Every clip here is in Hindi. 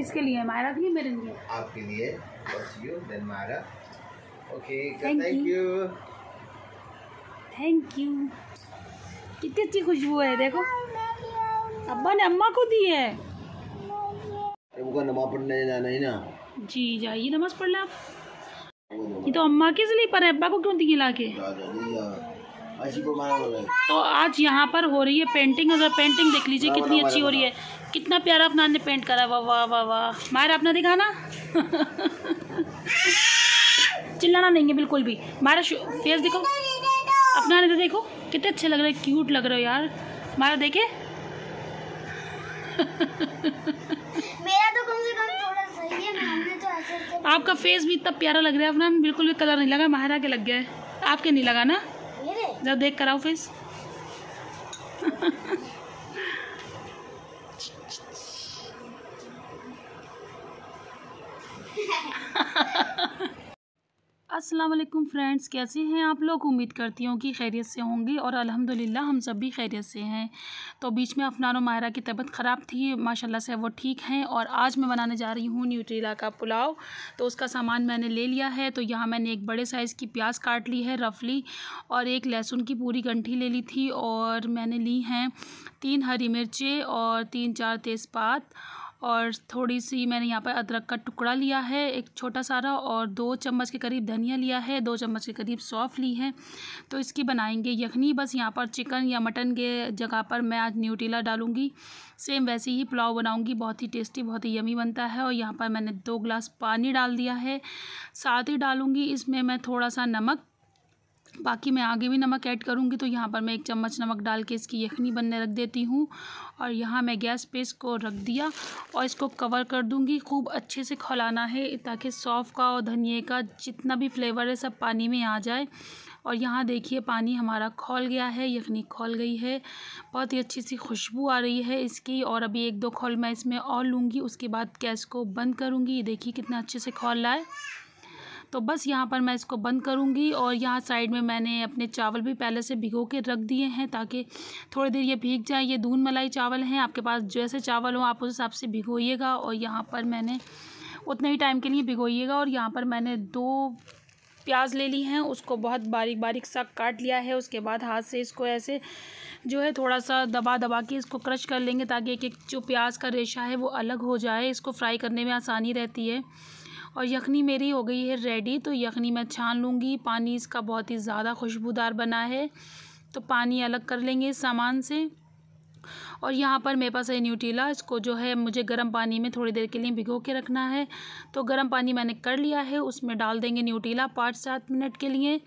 किसके लिए मायरा के लिए मेरे लिए आपके लिए बस यू देन मायरा okay thank you thank you कितनी अच्छी खुशबू है देखो अब्बा ने अम्मा को दी है नमाज पढ़ने जाना है ना जी जाइए नमाज पढ़ आप ये तो अम्मा के स्लीपर है अब्बा को क्यों दिए ला के तो आज यहाँ पर हो रही है पेंटिंग अगर पेंटिंग देख लीजिए कितनी अच्छी हो रही है कितना प्यारा अपना ने पेंट करा वाह वाह वाह वाह मायर अपना दिखाना चिल्लाना नहीं है बिल्कुल भी मायरा फेस देखो अपना तो देखो कितने अच्छे लग रहे क्यूट लग रहे हो यार मारा देखे मेरा तो कम से कम थोड़ा सही है तो ऐसे आपका फेस भी इतना प्यारा लग रहा है अपना बिल्कुल भी कलर नहीं लगा मायरा के लग गया है आपके नहीं लगा ना जब देख कर आओ फेस अस्सलाम वालेकुम फ्रेंड्स कैसे हैं आप लोग उम्मीद करती हूँ कि खैरियत से होंगे और अल्हम्दुलिल्लाह हम सब भी खैरियत से हैं तो बीच में अफनान और माहिरा की तबीयत ख़राब थी माशाल्लाह से वो ठीक हैं और आज मैं बनाने जा रही हूँ न्यूट्रीला का पुलाव तो उसका सामान मैंने ले लिया है तो यहाँ मैंने एक बड़े साइज़ की प्याज काट ली है रफली और एक लहसुन की पूरी गंठी ले ली थी और मैंने ली हैं तीन हरी मिर्चें और तीन चार तेज़पात और थोड़ी सी मैंने यहाँ पर अदरक का टुकड़ा लिया है एक छोटा सारा और दो चम्मच के करीब धनिया लिया है दो चम्मच के करीब सौफ़ ली है तो इसकी बनाएंगे यखनी बस यहाँ पर चिकन या मटन के जगह पर मैं आज न्यूटीला डालूँगी सेम वैसे ही पुलाव बनाऊँगी बहुत ही टेस्टी बहुत ही यमी बनता है और यहाँ पर मैंने दो ग्लास पानी डाल दिया है साथ ही डालूँगी इसमें मैं थोड़ा सा नमक बाकी मैं आगे भी नमक ऐड करूँगी तो यहाँ पर मैं एक चम्मच नमक डाल के इसकी यखनी बनने रख देती हूँ और यहाँ मैं गैस पे इसको रख दिया और इसको कवर कर दूँगी खूब अच्छे से खोलाना है ताकि सौफ़ का और धनिए का जितना भी फ्लेवर है सब पानी में आ जाए और यहाँ देखिए पानी हमारा खोल गया है यखनी खोल गई है बहुत ही अच्छी सी खुशबू आ रही है इसकी और अभी एक दो खोल मैं इसमें और लूँगी उसके बाद गैस को बंद करूँगी ये देखिए कितना अच्छे से खोल रहा है तो बस यहाँ पर मैं इसको बंद करूँगी और यहाँ साइड में मैंने अपने चावल भी पहले से भिगो के रख दिए हैं ताकि थोड़ी देर ये भीग जाए ये दून मलाई चावल हैं आपके पास जैसे चावल हों आप उस हिसाब से भिगोइएगा और यहाँ पर मैंने उतने ही टाइम के लिए भिगोइएगा और यहाँ पर मैंने दो प्याज ले ली हैं उसको बहुत बारीक बारीक सा काट लिया है उसके बाद हाथ से इसको ऐसे जो है थोड़ा सा दबा दबा के इसको क्रश कर लेंगे ताकि एक एक जो प्याज का रेशा है वो अलग हो जाए इसको फ्राई करने में आसानी रहती है और यखनी मेरी हो गई है रेडी तो यखनी मैं छान लूँगी पानी इसका बहुत ही ज़्यादा खुशबूदार बना है तो पानी अलग कर लेंगे इस सामान से और यहाँ पर मेरे पास है न्यूटीला इसको जो है मुझे गर्म पानी में थोड़ी देर के लिए भिगो के रखना है तो गर्म पानी मैंने कर लिया है उसमें डाल देंगे न्यूटीला पाँच सात मिनट के लिए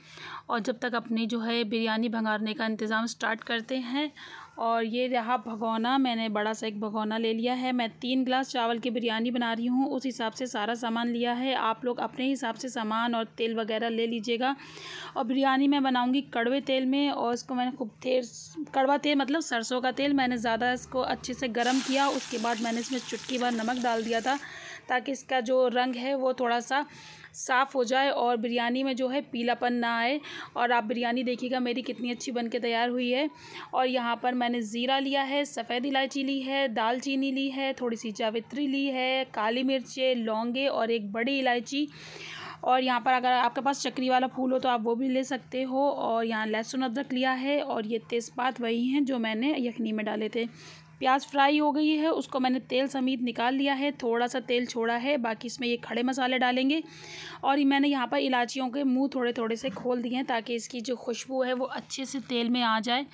और जब तक अपनी जो है बिरयानी भंगारने का इंतज़ाम स्टार्ट करते हैं और ये रहा भगोना मैंने बड़ा सा एक भगोना ले लिया है मैं तीन गिलास चावल की बिरयानी बना रही हूँ उस हिसाब से सारा सामान लिया है आप लोग अपने हिसाब से सामान और तेल वगैरह ले लीजिएगा और बिरयानी मैं बनाऊँगी कड़वे तेल में और इसको मैंने खूब तेल कड़वा तेल मतलब सरसों का तेल मैंने ज़्यादा इसको अच्छे से गर्म किया उसके बाद मैंने इसमें चुटकी भर नमक डाल दिया था ताकि इसका जो रंग है वो थोड़ा सा साफ़ हो जाए और बिरयानी में जो है पीलापन ना आए और आप बिरयानी देखिएगा मेरी कितनी अच्छी बन के तैयार हुई है और यहाँ पर मैंने ज़ीरा लिया है सफ़ेद इलायची ली है दालचीनी ली है थोड़ी सी जावित्री ली है काली मिर्चें लौंगे और एक बड़ी इलायची और यहाँ पर अगर आपके पास चक्री वाला फूल हो तो आप वो भी ले सकते हो और यहाँ लहसुन अदरक लिया है और ये तेज़पात वही हैं जो मैंने यखनी में डाले थे प्याज फ्राई हो गई है उसको मैंने तेल समेत निकाल लिया है थोड़ा सा तेल छोड़ा है बाकी इसमें ये खड़े मसाले डालेंगे और मैंने यहाँ पर इलायचियों के मुँह थोड़े थोड़े से खोल दिए हैं ताकि इसकी जो खुशबू है वो अच्छे से तेल में आ जाए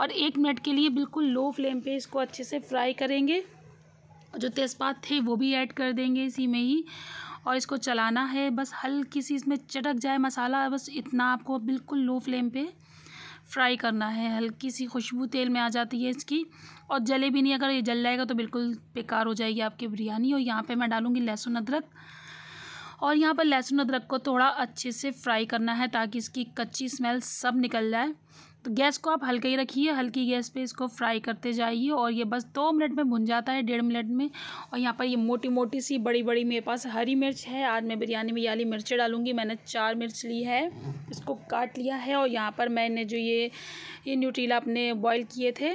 और एक मिनट के लिए बिल्कुल लो फ्लेम पर इसको अच्छे से फ्राई करेंगे जो तेज़पात थे वो भी ऐड कर देंगे इसी में ही और इसको चलाना है बस हल्की सी इसमें चटक जाए मसाला बस इतना आपको बिल्कुल लो फ्लेम पे फ्राई करना है हल्की सी खुशबू तेल में आ जाती है इसकी और जले भी नहीं अगर ये जल जाएगा तो बिल्कुल बेकार हो जाएगी आपकी बिरयानी और यहाँ पे मैं डालूँगी लहसुन अदरक और यहाँ पर लहसुन अदरक को थोड़ा अच्छे से फ्राई करना है ताकि इसकी कच्ची स्मेल सब निकल जाए तो गैस को आप हल्के ही रखिए हल्की गैस पे इसको फ्राई करते जाइए और ये बस दो मिनट में भुन जाता है डेढ़ मिनट में और यहाँ पर ये मोटी मोटी सी बड़ी बड़ी मेरे पास हरी मिर्च है आज मैं बिरयानी में याली मिर्चें डालूँगी मैंने चार मिर्च ली है इसको काट लिया है और यहाँ पर मैंने जो ये ये न्यूट्रीला अपने बॉयल किए थे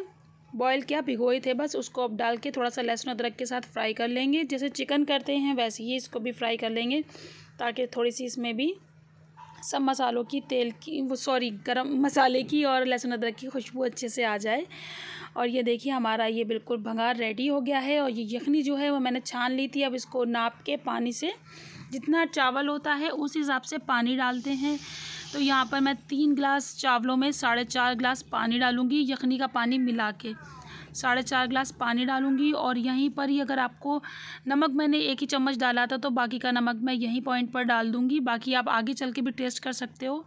बॉयल किया भिगोए थे बस उसको अब डाल के थोड़ा सा लहसुन अदरक के साथ फ्राई कर लेंगे जैसे चिकन करते हैं वैसे ही इसको भी फ्राई कर लेंगे ताकि थोड़ी सी इसमें भी सब मसालों की तेल की वो सॉरी गरम मसाले की और लहसुन अदरक की खुशबू अच्छे से आ जाए और ये देखिए हमारा ये बिल्कुल भंगार रेडी हो गया है और ये यखनी जो है वो मैंने छान ली थी अब इसको नाप के पानी से जितना चावल होता है उस हिसाब से पानी डालते हैं तो यहाँ पर मैं तीन गिलास चावलों में साढ़े चार गिलास पानी डालूँगी यखनी का पानी मिला के साढ़े चार ग्लास पानी डालूंगी और यहीं पर ही अगर आपको नमक मैंने एक ही चम्मच डाला था तो बाकी का नमक मैं यहीं पॉइंट पर डाल दूंगी बाकी आप आगे चल के भी टेस्ट कर सकते हो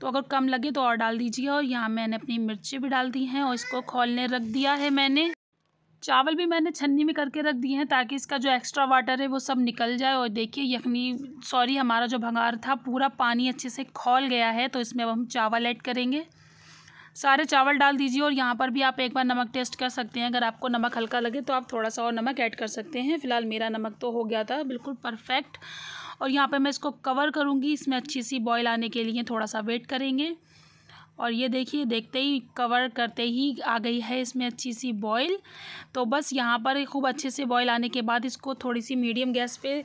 तो अगर कम लगे तो और डाल दीजिए और यहाँ मैंने अपनी मिर्ची भी डाल दी हैं और इसको खोलने रख दिया है मैंने चावल भी मैंने छन्नी में करके रख दिए हैं ताकि इसका जो एक्स्ट्रा वाटर है वो सब निकल जाए और देखिए यखनी सॉरी हमारा जो भंगार था पूरा पानी अच्छे से खोल गया है तो इसमें अब हम चावल ऐड करेंगे सारे चावल डाल दीजिए और यहाँ पर भी आप एक बार नमक टेस्ट कर सकते हैं अगर आपको नमक हल्का लगे तो आप थोड़ा सा और नमक ऐड कर सकते हैं फ़िलहाल मेरा नमक तो हो गया था बिल्कुल परफेक्ट और यहाँ पर मैं इसको कवर करूँगी इसमें अच्छी सी बॉयल आने के लिए थोड़ा सा वेट करेंगे और ये देखिए देखते ही कवर करते ही आ गई है इसमें अच्छी सी बॉईल तो बस यहाँ पर खूब अच्छे से बॉईल आने के बाद इसको थोड़ी सी मीडियम गैस पे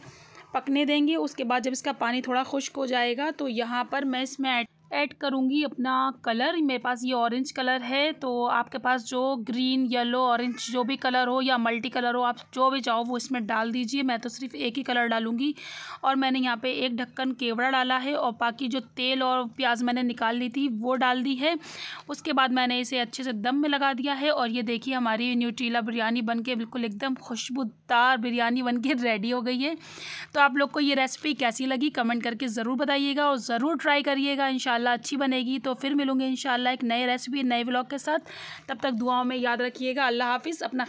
पकने देंगे उसके बाद जब इसका पानी थोड़ा खुश्क हो जाएगा तो यहाँ पर मैं इसमें ऐड ऐड करूँगी अपना कलर मेरे पास ये ऑरेंज कलर है तो आपके पास जो ग्रीन येलो ऑरेंज जो भी कलर हो या मल्टी कलर हो आप जो भी चाहो वो इसमें डाल दीजिए मैं तो सिर्फ एक ही कलर डालूँगी और मैंने यहाँ पे एक ढक्कन केवड़ा डाला है और बाकी जो तेल और प्याज मैंने निकाल ली थी वो डाल दी है उसके बाद मैंने इसे अच्छे से दम में लगा दिया है और ये देखिए हमारी न्यूट्रीला बिरयानी बन के बिल्कुल एकदम खुशबूदार बिरयानी बन के रेडी हो गई है तो आप लोग को ये रेसिपी कैसी लगी कमेंट करके ज़रूर बताइएगा और ज़रूर ट्राई करिएगा इन अच्छी बनेगी तो फिर मिलूंगे इन एक नए रेसिपी नए ब्लॉग के साथ तब तक दुआओं में याद रखिएगा अल्लाह हाफिज़ अपना